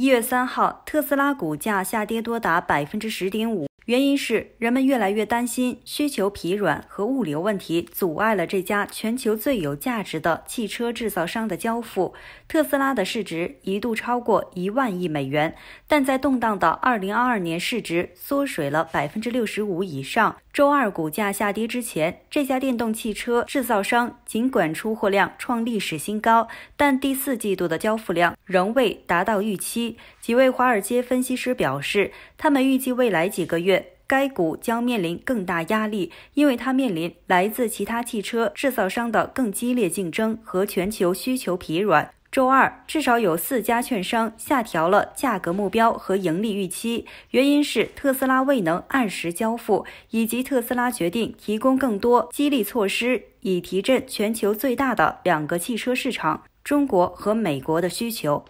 一月三号，特斯拉股价下跌多达百分之十点五。原因是人们越来越担心需求疲软和物流问题阻碍了这家全球最有价值的汽车制造商的交付。特斯拉的市值一度超过一万亿美元，但在动荡的2022年，市值缩水了百分之六十五以上。周二股价下跌之前，这家电动汽车制造商尽管出货量创历史新高，但第四季度的交付量仍未达到预期。几位华尔街分析师表示，他们预计未来几个月。该股将面临更大压力，因为它面临来自其他汽车制造商的更激烈竞争和全球需求疲软。周二，至少有四家券商下调了价格目标和盈利预期，原因是特斯拉未能按时交付，以及特斯拉决定提供更多激励措施以提振全球最大的两个汽车市场——中国和美国的需求。